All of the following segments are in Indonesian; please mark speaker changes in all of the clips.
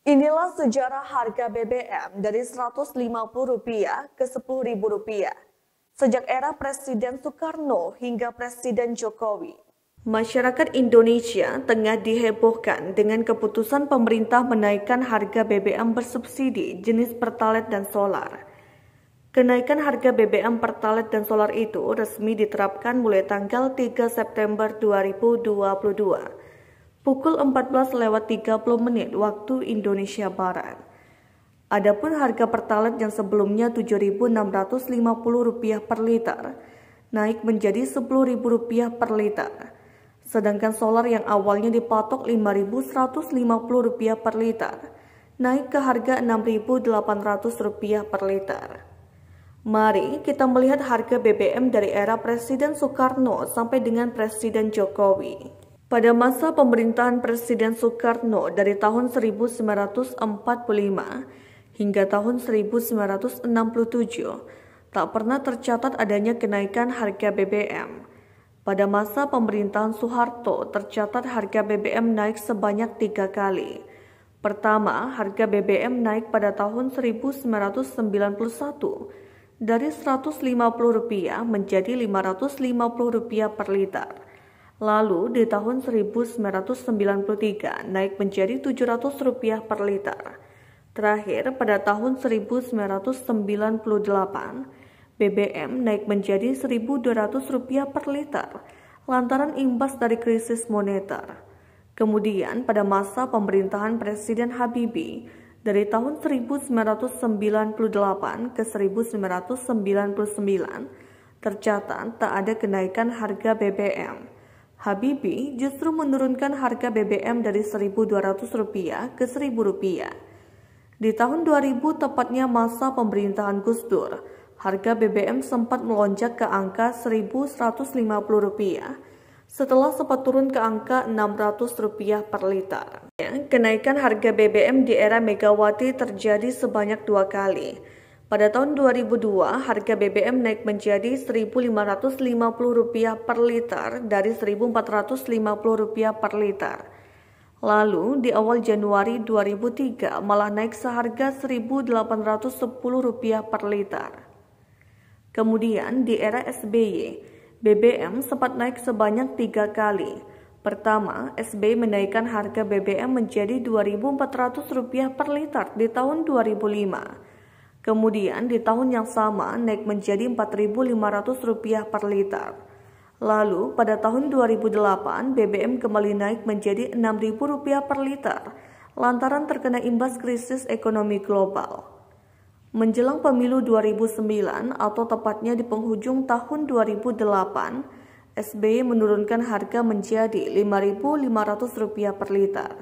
Speaker 1: Inilah sejarah harga BBM dari Rp150 ke Rp10.000 sejak era Presiden Soekarno hingga Presiden Jokowi. Masyarakat Indonesia tengah dihebohkan dengan keputusan pemerintah menaikkan harga BBM bersubsidi jenis pertalet dan solar. Kenaikan harga BBM pertalet dan solar itu resmi diterapkan mulai tanggal 3 September 2022 pukul 14 lewat 30 menit waktu Indonesia Barat. Adapun harga Pertalite yang sebelumnya Rp7.650 per liter naik menjadi Rp10.000 per liter. Sedangkan solar yang awalnya dipatok Rp5.150 per liter naik ke harga Rp6.800 per liter. Mari kita melihat harga BBM dari era Presiden Soekarno sampai dengan Presiden Jokowi. Pada masa pemerintahan Presiden Soekarno dari tahun 1945 hingga tahun 1967, tak pernah tercatat adanya kenaikan harga BBM. Pada masa pemerintahan Soeharto, tercatat harga BBM naik sebanyak tiga kali. Pertama, harga BBM naik pada tahun 1991 dari Rp150 menjadi Rp550 per liter. Lalu di tahun 1993 naik menjadi Rp700 per liter. Terakhir pada tahun 1998 BBM naik menjadi Rp1.200 per liter lantaran imbas dari krisis moneter. Kemudian pada masa pemerintahan Presiden Habibie dari tahun 1998 ke 1999 tercatat tak ada kenaikan harga BBM Habibie justru menurunkan harga BBM dari Rp1.200 ke Rp1.000. Di tahun 2000, tepatnya masa pemerintahan Gus Dur, harga BBM sempat melonjak ke angka Rp1.150 setelah sempat turun ke angka Rp600 per liter. Kenaikan harga BBM di era Megawati terjadi sebanyak dua kali, pada tahun 2002, harga BBM naik menjadi Rp1.550 per liter dari Rp1.450 per liter. Lalu, di awal Januari 2003 malah naik seharga Rp1.810 per liter. Kemudian, di era SBY, BBM sempat naik sebanyak tiga kali. Pertama, SBY menaikkan harga BBM menjadi Rp2.400 per liter di tahun 2005 Kemudian di tahun yang sama naik menjadi Rp4.500 per liter. Lalu pada tahun 2008 BBM kembali naik menjadi Rp6.000 per liter lantaran terkena imbas krisis ekonomi global. Menjelang pemilu 2009 atau tepatnya di penghujung tahun 2008, SBY menurunkan harga menjadi Rp5.500 per liter.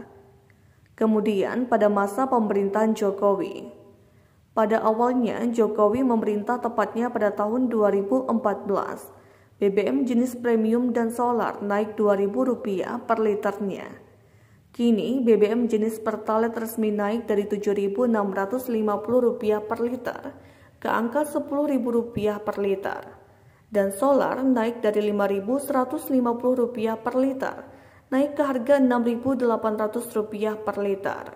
Speaker 1: Kemudian pada masa pemerintahan Jokowi, pada awalnya, Jokowi memerintah tepatnya pada tahun 2014. BBM jenis premium dan solar naik Rp2.000 per liternya. Kini, BBM jenis pertalite resmi naik dari Rp7.650 per liter ke angka Rp10.000 per liter. Dan solar naik dari Rp5.150 per liter naik ke harga Rp6.800 per liter.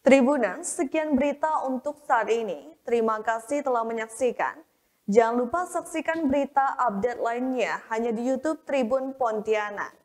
Speaker 1: Tribunan, sekian berita untuk saat ini. Terima kasih telah menyaksikan. Jangan lupa saksikan berita update lainnya hanya di YouTube Tribun Pontianak.